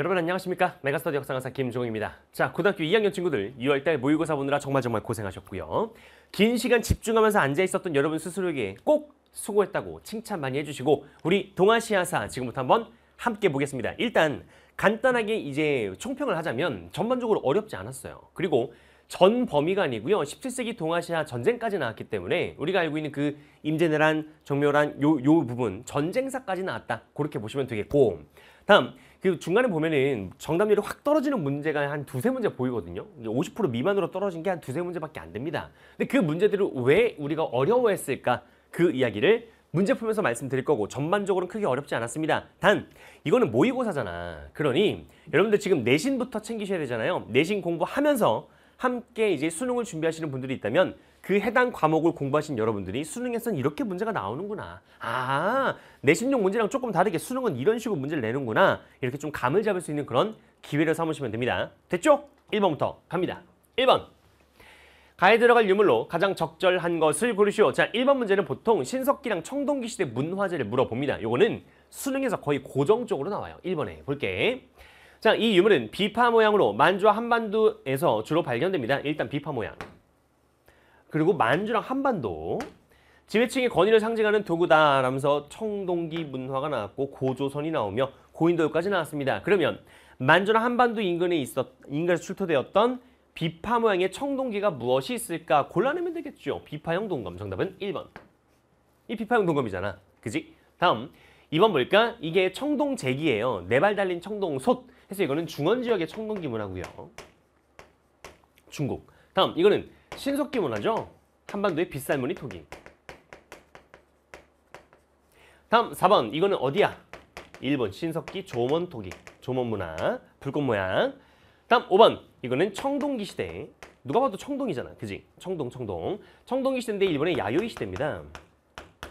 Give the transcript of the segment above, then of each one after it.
여러분 안녕하십니까 메가스터디 역사강사 김종입니다 자 고등학교 2학년 친구들 2월달 모의고사 보느라 정말 정말 고생하셨고요 긴 시간 집중하면서 앉아있었던 여러분 스스로에게 꼭 수고했다고 칭찬 많이 해주시고 우리 동아시아사 지금부터 한번 함께 보겠습니다 일단 간단하게 이제 총평을 하자면 전반적으로 어렵지 않았어요 그리고 전 범위가 아니고요. 17세기 동아시아 전쟁까지 나왔기 때문에 우리가 알고 있는 그 임진왜란, 정묘란 요 요 부분 전쟁사까지 나왔다. 그렇게 보시면 되겠고 다음 그 중간에 보면은 정답률이 확 떨어지는 문제가 한 두세 문제 보이거든요. 50% 미만으로 떨어진 게 한 두세 문제밖에 안 됩니다. 근데 그 문제들을 왜 우리가 어려워했을까? 그 이야기를 문제 풀면서 말씀드릴 거고 전반적으로는 크게 어렵지 않았습니다. 단 이거는 모의고사잖아. 그러니 여러분들 지금 내신부터 챙기셔야 되잖아요. 내신 공부하면서 함께 이제 수능을 준비하시는 분들이 있다면 그 해당 과목을 공부하신 여러분들이 수능에선 이렇게 문제가 나오는구나. 아, 내신용 문제랑 조금 다르게 수능은 이런 식으로 문제를 내는구나. 이렇게 좀 감을 잡을 수 있는 그런 기회를 삼으시면 됩니다. 됐죠? 1번부터 갑니다. 1번. 가에 들어갈 유물로 가장 적절한 것을 고르시오. 자, 1번 문제는 보통 신석기랑 청동기 시대 문화재를 물어봅니다. 요거는 수능에서 거의 고정적으로 나와요. 1번에 볼게. 자, 이 유물은 비파 모양으로 만주와 한반도에서 주로 발견됩니다. 일단 비파 모양. 그리고 만주랑 한반도 지배층의 권위를 상징하는 도구다 라면서 청동기 문화가 나왔고 고조선이 나오며 고인도까지 나왔습니다. 그러면 만주나 한반도 인근에 있었 인근에서 출토되었던 비파 모양의 청동기가 무엇이 있을까 골라내면 되겠죠. 비파형 동검 정답은 1번. 이 비파형 동검이잖아. 그지? 다음 2번 볼까? 이게 청동제기예요. 네발 달린 청동솥. 해서 이거는 중원 지역의 청동기 문화고요. 중국. 다음 이거는 신속기 문화죠. 한반도의 빗살무늬 토기. 다음 4번 이거는 어디야? 1번 신석기 조먼 토기 조먼 문화 불꽃 모양 다음 5번 이거는 청동기 시대 누가 봐도 청동이잖아 그지? 청동 청동 청동기 시대인데 일본의 야요이 시대입니다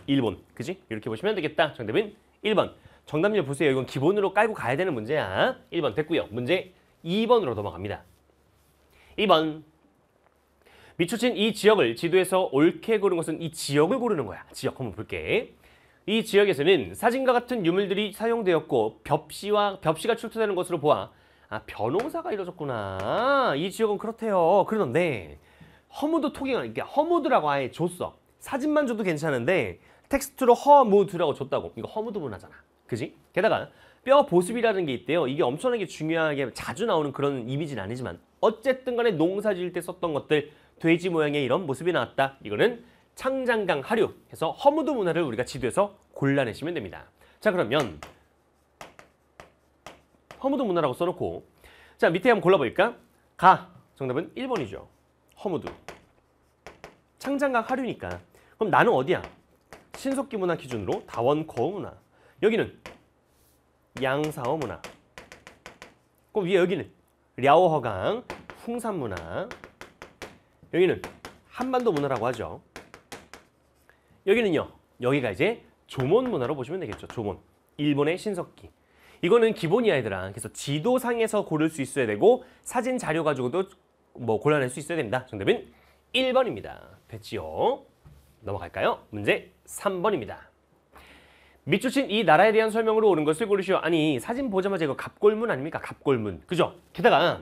일본 그지? 이렇게 보시면 되겠다 정답은 1번 정답률 보세요 이건 기본으로 깔고 가야 되는 문제야 1번 됐고요 문제 2번으로 넘어갑니다 2번 비추진이 지역을 지도에서 옳게 고른 것은 이 지역을 고르는 거야. 지역 한번 볼게. 이 지역에서는 사진과 같은 유물들이 사용되었고 벽시와 벽시가 출토되는 것으로 보아 아, 변호사가 이루어졌구나. 이 지역은 그렇대요. 그런데 허무드 토기가 이게 허무드라고 아예 줬어. 사진만 줘도 괜찮은데 텍스트로 허무드라고 줬다고. 이거 허무드 문화잖아. 그지? 게다가 뼈 보습이라는 게 있대요. 이게 엄청나게 중요하게 자주 나오는 그런 이미지는 아니지만 어쨌든 간에 농사 지을 때 썼던 것들 돼지 모양의 이런 모습이 나왔다. 이거는 창장강 하류 해서 허무도 문화를 우리가 지도에서 골라내시면 됩니다. 자 그러면 허무도 문화라고 써놓고 자 밑에 한번 골라볼까? 가 정답은 1번이죠. 허무도 창장강 하류니까 그럼 나는 어디야? 신속기 문화 기준으로 다원거 문화 여기는 양사어 문화 그럼 위에 여기는 랴오허강, 풍산문화 여기는 한반도 문화라고 하죠. 여기는요. 여기가 이제 조몬 문화로 보시면 되겠죠. 조몬. 일본의 신석기. 이거는 기본이야 얘들아. 그래서 지도상에서 고를 수 있어야 되고 사진 자료 가지고도 뭐 골라낼 수 있어야 됩니다. 정답은 1번입니다. 됐지요? 넘어갈까요? 문제 3번입니다. 밑줄친 이 나라에 대한 설명으로 오른 것을 고르시오. 아니 사진 보자마자 이거 갑골문 아닙니까? 갑골문. 그죠? 게다가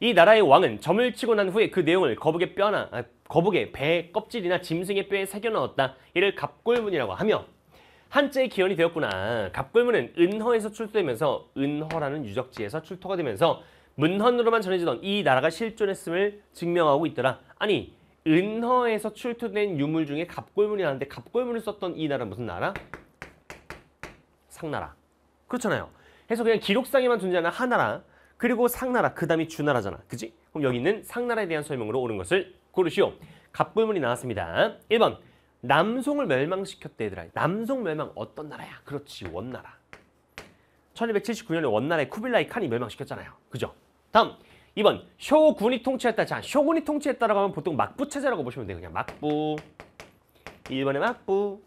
이 나라의 왕은 점을 치고 난 후에 그 내용을 거북의 뼈나 아, 거북의 배 껍질이나 짐승의 뼈에 새겨 넣었다. 이를 갑골문이라고 하며 한자의 기원이 되었구나. 갑골문은 은허에서 출토되면서 은허라는 유적지에서 출토가 되면서 문헌으로만 전해지던 이 나라가 실존했음을 증명하고 있더라. 아니 은허에서 출토된 유물 중에 갑골문이라는데 갑골문을 썼던 이 나라 는 무슨 나라? 상나라. 그렇잖아요. 해서 그냥 기록상에만 존재하는 하나라, 그리고 상나라, 그 다음이 주나라잖아. 그지? 그럼 여기 있는 상나라에 대한 설명으로 옳은 것을 고르시오. 갑불문이 나왔습니다. 1번. 남송을 멸망시켰대 얘들아. 남송 멸망 어떤 나라야? 그렇지, 원나라. 1279년에 원나라의 쿠빌라이 칸이 멸망시켰잖아요. 그죠? 다음. 2번. 쇼군이 통치했다. 자, 쇼군이 통치했다라 하면 보통 막부 체제라고 보시면 돼요. 그냥 막부. 1번의 막부.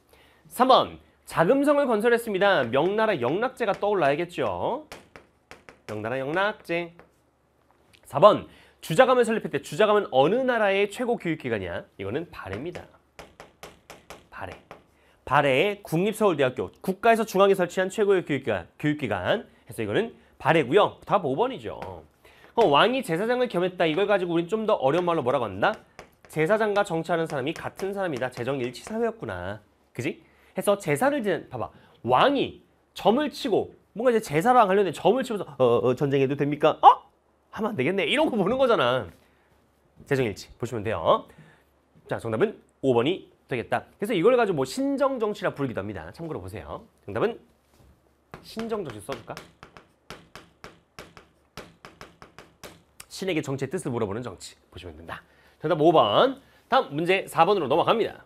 3번. 자금성을 건설했습니다. 명나라 영락제가 떠올라야겠죠. 명나라 영락제. 4번 주자감을 설립했대 주자감은 어느 나라의 최고 교육기관이야? 이거는 발해입니다. 발해. 발해의 국립서울대학교 국가에서 중앙에 설치한 최고의 교육기관, 교육기관 해서 이거는 발해고요. 답 5번이죠. 그럼 어, 왕이 제사장을 겸했다. 이걸 가지고 우린 좀 더 어려운 말로 뭐라고 한다? 제사장과 정치하는 사람이 같은 사람이다. 재정일치사회였구나. 그지? 해서 제사를 지낸 봐봐 왕이 점을 치고 뭔가 이제 제사랑 관련된 점을 치면서 어, 어어 어, 전쟁해도 됩니까? 어? 하면 안 되겠네 이런 거 보는 거잖아 재정일치 보시면 돼요 자 정답은 5번이 되겠다 그래서 이걸 가지고 뭐 신정정치라 부르기도 합니다 참고로 보세요 정답은 신정정치 써줄까? 신에게 정치의 뜻을 물어보는 정치 보시면 된다 정답 5번 다음 문제 4번으로 넘어갑니다